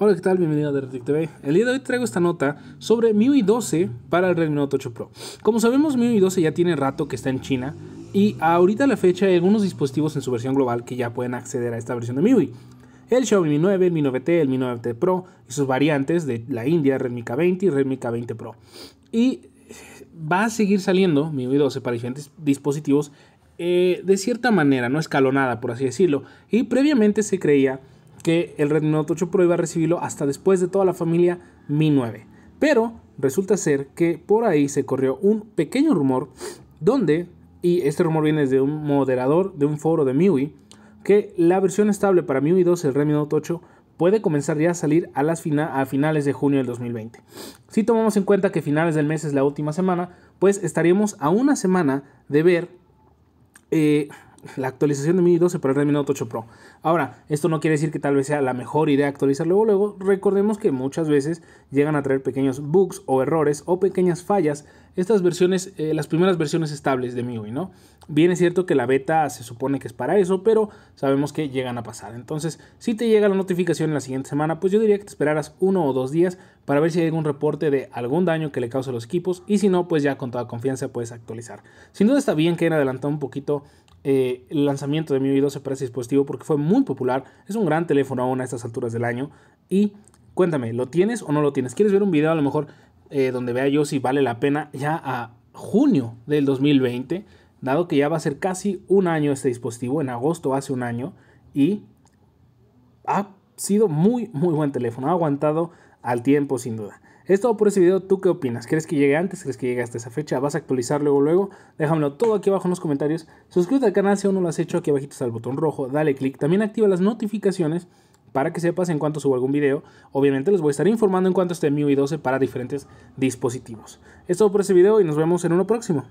Hola, ¿qué tal? Bienvenido a Dertic TV. El día de hoy traigo esta nota sobre MIUI 12 para el Redmi Note 8 Pro. Como sabemos, MIUI 12 ya tiene rato que está en China y ahorita la fecha hay algunos dispositivos en su versión global que ya pueden acceder a esta versión de MIUI. El Xiaomi Mi 9, el Mi 9T, el Mi 9T Pro y sus variantes de la India, Redmi K20 y Redmi K20 Pro. Y va a seguir saliendo MIUI 12 para diferentes dispositivos eh, de cierta manera, no escalonada por así decirlo. Y previamente se creía que el Redmi Note 8 Pro iba a recibirlo hasta después de toda la familia Mi 9. Pero resulta ser que por ahí se corrió un pequeño rumor donde, y este rumor viene de un moderador de un foro de MIUI, que la versión estable para MIUI 2, el Redmi Note 8, puede comenzar ya a salir a, las a finales de junio del 2020. Si tomamos en cuenta que finales del mes es la última semana, pues estaríamos a una semana de ver eh, la actualización de Mi 12 para el Redmi Note 8 Pro. Ahora, esto no quiere decir que tal vez sea la mejor idea actualizar luego, luego. Recordemos que muchas veces llegan a traer pequeños bugs o errores o pequeñas fallas estas versiones, eh, las primeras versiones estables de MIUI, ¿no? Bien es cierto que la beta se supone que es para eso, pero sabemos que llegan a pasar. Entonces, si te llega la notificación en la siguiente semana, pues yo diría que te esperaras uno o dos días para ver si hay algún reporte de algún daño que le cause a los equipos y si no, pues ya con toda confianza puedes actualizar. Sin duda está bien que hayan adelantado un poquito eh, el lanzamiento de MIUI 12 para ese dispositivo porque fue muy popular, es un gran teléfono aún a estas alturas del año y cuéntame, ¿lo tienes o no lo tienes? ¿Quieres ver un video a lo mejor eh, donde vea yo si vale la pena ya a junio del 2020, dado que ya va a ser casi un año este dispositivo, en agosto hace un año, y ha sido muy, muy buen teléfono, ha aguantado al tiempo sin duda. Es todo por este video, ¿tú qué opinas? ¿Crees que llegue antes? ¿Crees que llegue hasta esa fecha? ¿Vas a actualizar luego luego? Déjamelo todo aquí abajo en los comentarios. Suscríbete al canal si aún no lo has hecho, aquí abajito está el botón rojo, dale click. También activa las notificaciones para que sepas en cuanto suba algún video. Obviamente les voy a estar informando en cuanto esté MIUI 12 para diferentes dispositivos. Es todo por este video y nos vemos en uno próximo.